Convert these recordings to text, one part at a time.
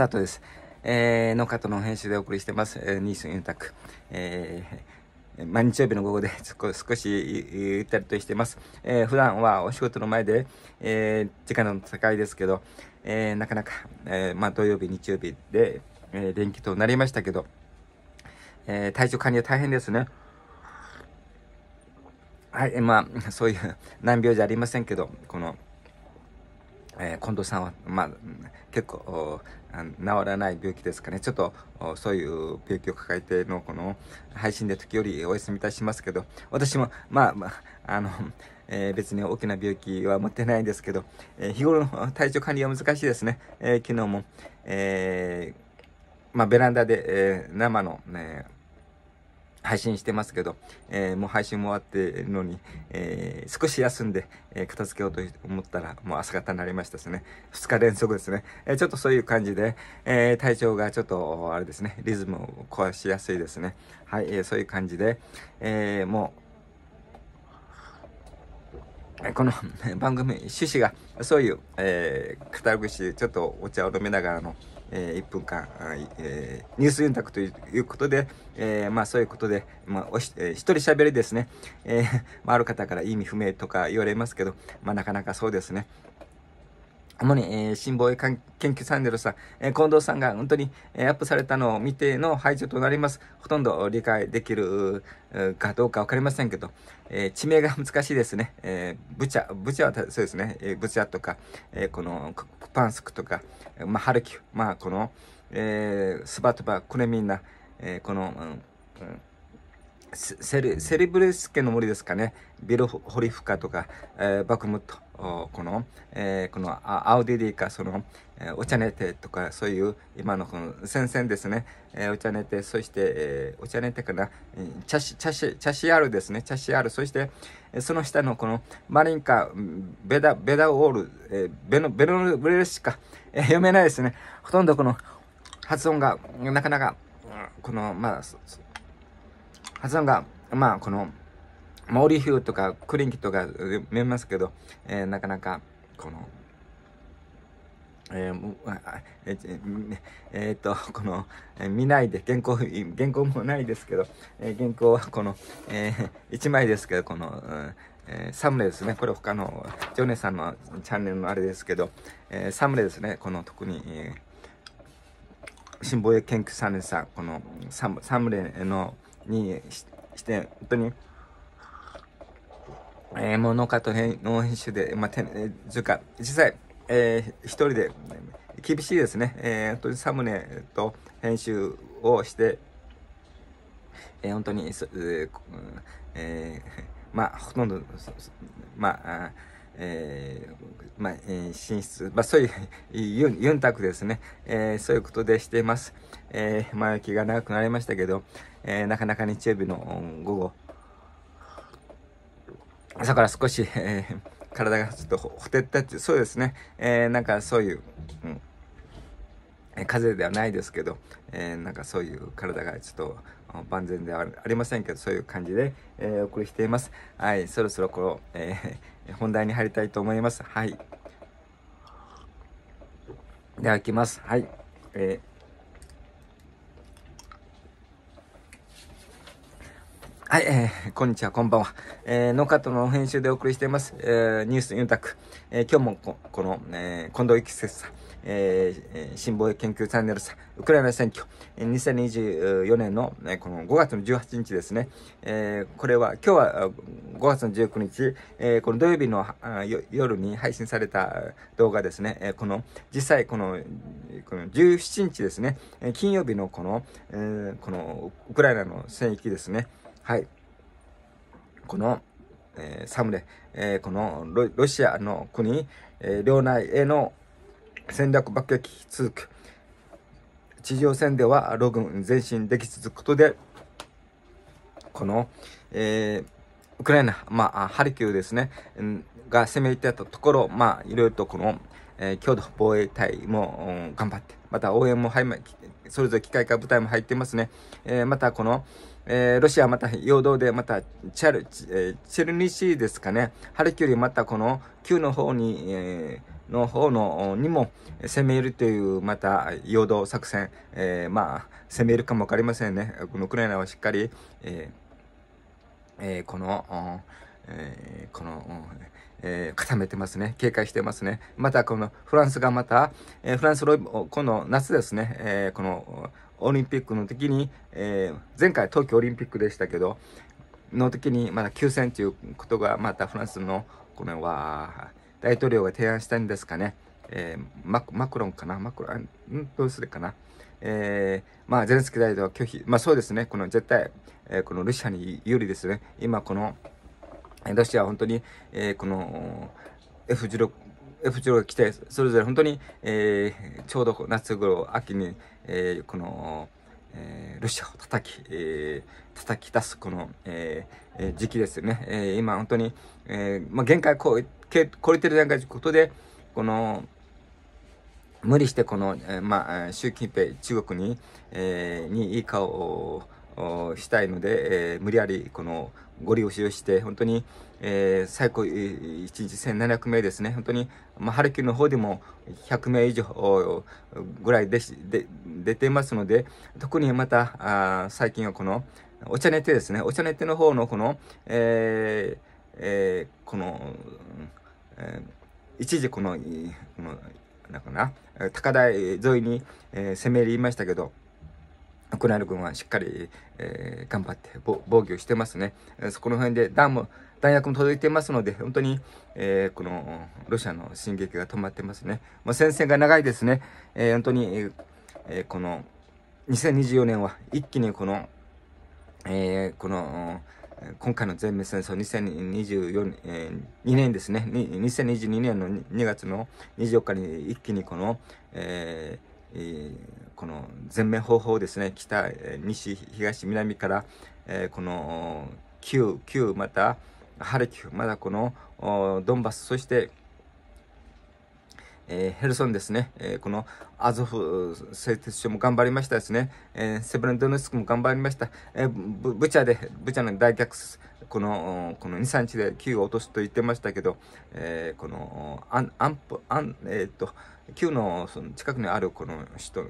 スタートです。えー、農家との編集でお送りしてます、えー、ニースユンタク。えー、毎日曜日の午後で少しゆったりとしてます。えー、普段はお仕事の前で、えー、時間の高いですけど、えー、なかなか、えー、まあ土曜日、日曜日で、えー、連休となりましたけど、えー、体調管理は大変ですね。はい、まあ、そういう難病じゃありませんけど、この、えー、近藤さんは、まあ、結構治らない病気ですかねちょっとそういう病気を抱えてのこの配信で時折お休みいたしますけど私もまあ、まあ、あの、えー、別に大きな病気は持ってないんですけど、えー、日頃の体調管理は難しいですね、え昨日も、えまあ、ベランダで、え生の、ね、配信してますけど、えー、もう配信も終わってるのに、えー、少し休んで、えー、片付けようと思ったら、もう朝方になりましたですね。2日連続ですね。えちょっとそういう感じで、え体調がちょっと、あれですね、リズムを壊しやすいですね。はい、えそういう感じで、えもう、この番組趣旨がそういう、えー、語るちょっとお茶を飲みながらのえ1分間、えニュース4択ということで、えまあそういうことで、まあおし、えー、一人喋りですね、えまあ、ある方から意味不明とか言われますけど、まあなかなかそうですね。主に、えー、新防衛研究チャンネルさん、えー、近藤さんが本当に、えー、アップされたのを見ての排除となります。ほとんど理解できるかどうかわかりませんけど、えー、地名が難しいですね。えー、ブチャ、ブチャはそうですね、えー、ブチャとか、えー、このクパンスクとか、まあ、ハルキウ、まあ、この、えー、スバトバ、クネミンナ、えー、この、うんうんセリセリブレス家の森ですかね、ビロホリフカとか、えー、バクムット、この、えー、このアウディリか、その、お茶ねてとか、そういう、今のこの戦線ですね、えー、お茶ねて、そして、えー、お茶ねてかな、チャシ、チ茶シ、チるアルですね、チャシアル、そして、その下のこの、マリンカ、ベダ、ベダオール、えー、ベノ、ベノブレしか、えー、読めないですね。ほとんどこの、発音が、なかなか、この、まあ、発音が、まあ、この、モーリヒューとかクリンキとか見えますけど、えー、なかなかこの、えー、えー、えー、っと、この、え見ないで、原稿、原稿もないですけど、え原稿はこの、えー、1枚ですけど、この、えサムネですね。これ他の、ジョネさんのチャンネルのあれですけど、えサムネですね。この特に、えー、辛抱研究者さん、このサムサムネの、にしして、本当に、えー、もう農編集で、まあ、て、えー、図鑑、実際、えー、一人で、厳しいですね。えー、本当にサムネと編集をして、えー、本当に、えー、えー、まあ、ほとんど、まあ、えー、まあ、えー、進出、まあ、そういう、ユン、ユンタクですね。えー、そういうことでしています。えー、前、まあ、気が長くなりましたけど、えー、なかなか日曜日の午後、朝から少し、えー、体がちょっとほてったってそうですね、えー、なんかそういう、うん、風邪ではないですけど、えー、なんかそういう体がちょっと万全ではありませんけどそういう感じで、えー、お送りしていますはいそろそろこの、えー、本題に入りたいと思いますはいではきますはいえーはい、えー、こんにちは、こんばんは。えー、ノカトの編集でお送りしています、えー、ニュースユンタク。えー、今日もここの、えー、近藤幸節さん、えー、新防衛研究チャンネルさん、ウクライナ選挙、えー、2024年の、えー、この5月の18日ですね。えー、これは、今日は5月の19日、えー、この土曜日の夜に配信された動画ですね。えー、この、実際この、この17日ですね、えー、金曜日のこの、えー、このウクライナの戦域ですね。はい。この、えー、サムネ、えー、このロシアの国、えー、領内への戦略爆撃続く。地上戦ではロ軍前進でき続くことで、この、えウクライナ、まあ、ハルキウですね、が攻め入ってたところ、まあ、いろいろとこの、えー、強度防衛隊も、うん、頑張って、また応援も、はい、それぞれ機械化部隊も入ってますね。えー、またこの、えー、ロシアまた陽動で、またチャル、えチェルニシですかね、ハルキュリまたこの旧の方に、えー、の方のにも攻め入るというまた陽動作戦、えー、まあ攻めるかも分かりませんね。このウクライナはしっかり、ええー、この、えー、この、えー、固めてますね。警戒してますね。またこのフランスがまた、えー、フランスロイ、この夏ですね、えー、このオリンピックの時に、えー、前回東京オリンピックでしたけど、の時にまだ休戦ということが、またフランスの、これは、大統領が提案したんですかね。えー、マクロンかなマクロン、んどうするかなえー、まあ、ゼレンスキー大統領は拒否、まあそうですね、この絶対、えー、このロシアに有利ですね。今この、ロシアは本当に、えー、この F16 不調が来て、それぞれ本当に、えー、ちょうど夏頃、秋に、えー、この、えー、ロシアを叩き、えー、叩き出すこの、えー、時期ですよね。えー、今本当に、えーまあ、限界超け超えてる段階ということで、この、無理してこの、えー、まあ、習近平、中国に、えー、にいい顔をしたいので、えー、無理やりこのご利用しをして、本当に、えー、最高1日1700名ですね、本当に、まあ、ハルキウの方でも100名以上ぐらいでしで出てますので、特にまた、あ最近はこの、お茶ネ手ですね、お茶ネ手の方のこの、えーえー、この、えー、一時この、このなんかな、高台沿いに、えー、攻め入りましたけど、ウクライナ軍はしっかり、えー、頑張って防御してますね。そこの辺で弾も、弾薬も届いてますので、本当に、えー、このロシアの進撃が止まってますね。もう戦線が長いですね。えー、本当に、えこの2024年は一気にこの、えこの、今回の全面戦争2024、えー、2年ですね2022年の2月の24日に一気にこの、えーえー、この全面方法ですね北、え西東南から、えー、この旧旧またハルキウまだこのドンバスそしてえー、ヘルソンですね、えー、このアゾフ製鉄所も頑張りましたですね、えー、セブランドネスクも頑張りました、えブブチャで、ブチャの大虐殺、この、この2、3日で9を落とすと言ってましたけど、えこの、アン、アンプ、アン、えっと、9のその近くにあるこの人、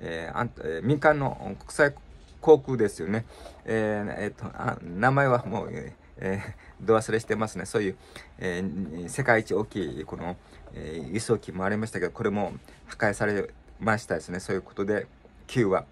えーあんえ民間の国際航空ですよね、ええっとあ、名前はもう、えーえー、ど忘れしてますね。そういう、えー、世界一大きい、この、えー、輸送機もありましたけど、これも破壊されましたですね。そういうことで、9は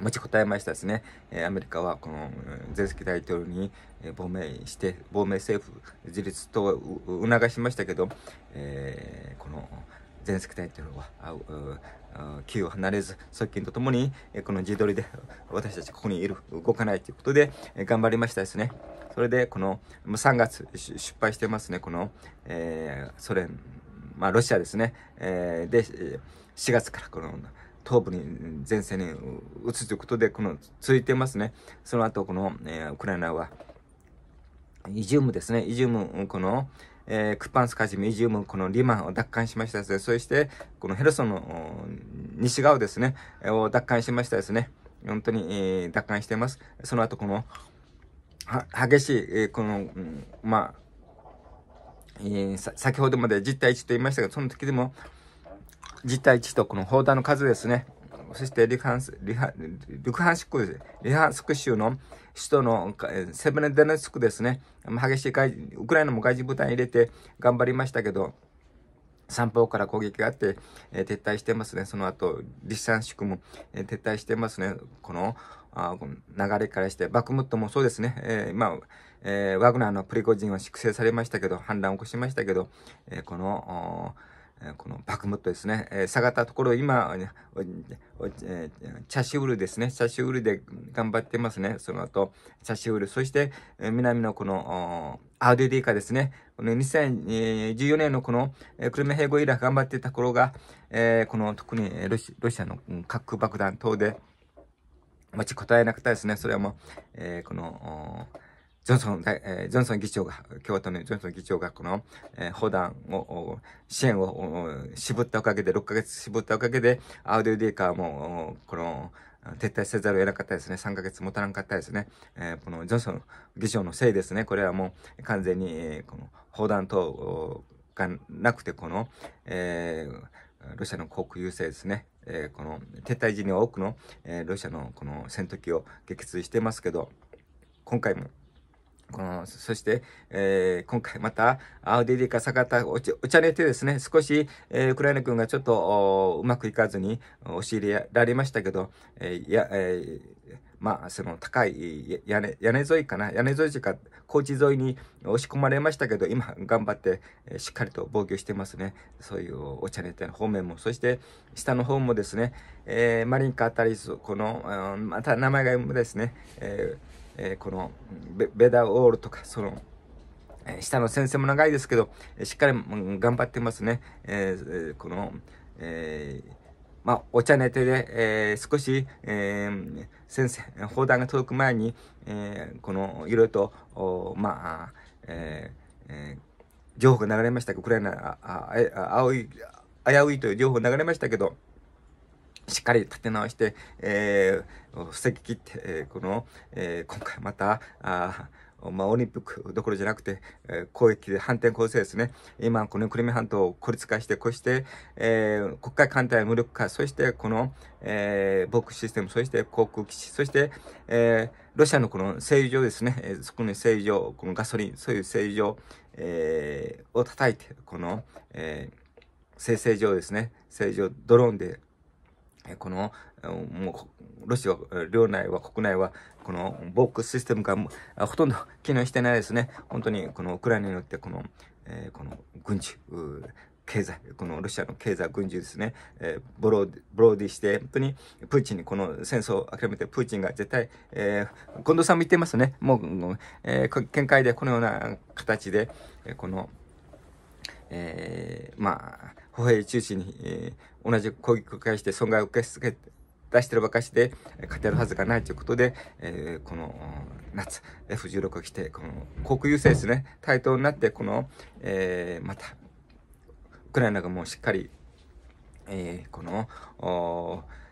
持ちこたえましたですね。えー、アメリカは、この、ゼレスキー大統領に、えー、亡命して、亡命政府自立と促しましたけど、えー、この、ゼレスキー大統領は、あう球を離れず、側近とともに、この自撮りで私たちここにいる、動かないということで、頑張りましたですね。それで、この3月、失敗してますね、この、えー、ソ連、まあ、ロシアですね、えー、で、4月からこの、東部に前線に移すということで、この続いてますね。その後、この、えー、ウクライナは、イジュームですね、イジューム、この、えー、クパンスカジミジウム、このリマンを奪還しましたですね。そして、このヘルソンの西側ですね、を奪還しましたですね。本当に、えー、奪還しています。その後、この、激しい、えー、この、うん、まあ、えー、先ほどまで10対1と言いましたが、その時でも、実体1とこの砲弾の数ですね、そしてリハンス、ハハンクハンスク州の首都のセブネデネスクですね。激しいウクライナも外事部隊入れて頑張りましたけど、三方から攻撃があって、えー、撤退してますね。その後、リシャンシクも、えー、撤退してますね。このあこの流れからして、バクムットもそうですね。えー、えー、ワグナーのプリゴジンは粛清されましたけど、反乱を起こしましたけど、えー、この、このバクムットですね、えー、下がったところ今、えー、チャシウルですね、チャシウルで頑張ってますね、その後、チャシウル、そして、えー、南のこの、アーデディカですね、この2014年のこの、えー、クルメ併合以来頑張ってた頃が、えー、この特にロシロシアの核爆弾等で、持ちこたえなくてですね、それはもう、えー、この、ジョンソン大、えー、ジョンソン議長が、共和党のジョンソン議長がこの、えー、砲弾を、支援を絞ったおかげで、6ヶ月絞ったおかげで、アウディ・ディーカーも、この、撤退せざるを得なかったですね。3ヶ月もたらんかったですね。えー、このジョンソン議長のせいですね。これはもう完全に、えー、この砲弾等がなくて、この、えー、ロシアの航空優勢ですね。えこの撤退時には多くの、えロシアのこの戦闘機を撃墜してますけど、今回もこの、そして、えー、今回また、アウディリカサガタ、おち、おちゃてですね、少し、えー、ウクライナ軍がちょっと、うまくいかずに、入えられましたけど、えー、や、えー、まあ、その高い屋根、屋根沿いかな、屋根沿いというか、高地沿いに押し込まれましたけど、今頑張って、えしっかりと防御してますね。そういうお茶ネての方面も、そして下の方もですね、えー、マリンカタリス、この、うん、また名前がですね、えーえー、このベベダオールとか、その、えー、下の先生も長いですけど、しっかり、頑張ってますね。えー、この、えーまあ、お茶寝てで、えー、少し、えー、先生、砲弾が届く前に、えー、この、いろいろと、おまあ、えーえー、情報が流れましたウクライナ、ああああ危ういという情報が流れましたけど、しっかり立て直して、えー、防ぎ切って、えー、この、えー、今回また、あまあ、オリンピックどころじゃなくて、えー、攻撃で反転攻勢ですね。今、このクリミア半島を孤立化して、こうして、えー、国会艦隊無力化、そして、この、えー、防空システム、そして航空基地、そして、えー、ロシアのこの製油場ですね、えー、そこの製油場、このガソリン、そういう製油場、えー、を叩いて、この、えー、生成場ですね、正常ドローンでこの、もう、ロシア領内は、国内は、この防空システムがほとんど 機能してないですね。本当に、このウクライナによって、この、えー、この軍事、経済、このロシアの経済、軍事ですね、えー、ボロボロディして、本当にプーチンにこの戦争を諦めて、プーチンが絶対、えー、近藤さんも言ってますね、もう、えー、見解でこのような形で、えこの、えー、まあ、歩兵中心に、えー、同じ攻撃を返して損害を受け続け出してるばかしで勝てるはずがないということで、えー、この夏 F16 が来てこの航空優勢ですね対等になってこの、えー、またウクライナがもうしっかり、えー、この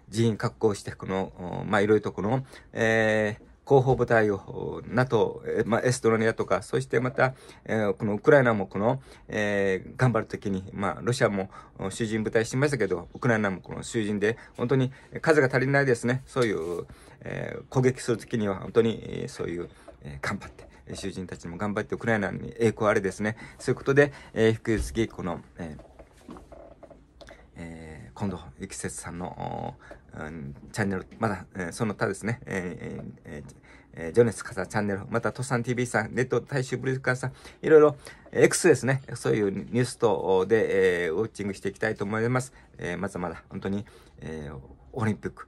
人員確保してこのまあいろいろとこの、えー、後方部隊を NATO、まあ、エストロニアとか、そしてまた、えー、このウクライナもこの、えー、頑張るときに、まあ、ロシアも囚人部隊してましたけど、ウクライナもこの囚人で、本当に数が足りないですね。そういう、えー、攻撃するときには、本当にそういう、え頑張って、囚人たちも頑張ってウクライナに栄光あれですね。そういうことで、え引き続き、この、えー今度、ゆきせつさんのチャンネル、まだ、えー、その他ですね、えー、えー、えー、情かさチャンネル、また、とさん TV さん、ネット大衆ブリューカーさん、いろいろ、X ですね、そういうニュース等で、えー、ウォッチングしていきたいと思います。えー、まずまだ、本当に、えー、オリンピック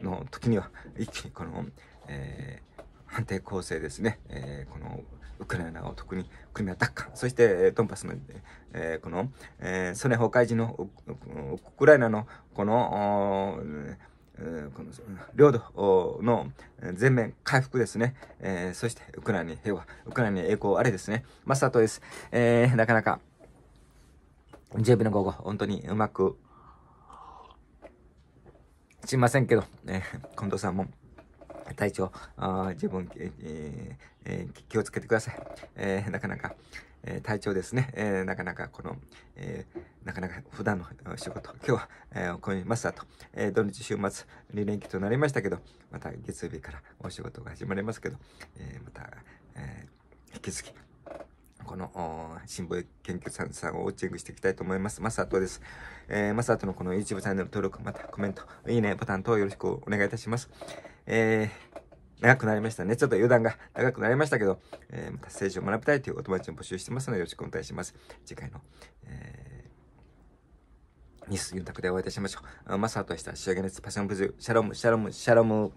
の時には、一気にこの、えー、反転攻勢ですね、えー、このウクライナを特にクリミア奪還、そしてドンバスの、えー、この、えー、ソ連崩壊時のウクライナのこの、この領土の全面回復ですね、えー、そしてウクライナに平和、ウクライナに栄光あれですね、マスタートです。えー、なかなか、準備の午後、本当にうまく、しませんけど、えー、近藤さんも、体調、あ十分、えーえー、気をつけてください。えー、なかなか、えー、体調ですね、えー、なかなかこの、えー、なかなか普段の仕事、今日は、えー、今マスターと、えー、土日週末、2連休となりましたけど、また月曜日からお仕事が始まりますけど、えー、また、えー、引き続き、この新聞研究んさんをチェックしていきたいと思います。マサトです。えー、マサトのこの YouTube チャンネル登録、またコメント、いいねボタン等よろしくお願いいたします。えー、長くなりましたね。ちょっと余談が長くなりましたけど、えー、また政治を学びたいというお友達も募集してますので、よろしくお願いします。次回の、えー、ニュース4択でお会いいたしましょう。マスターとした仕上げのパッションブズシャロム、シャロム、シャロム。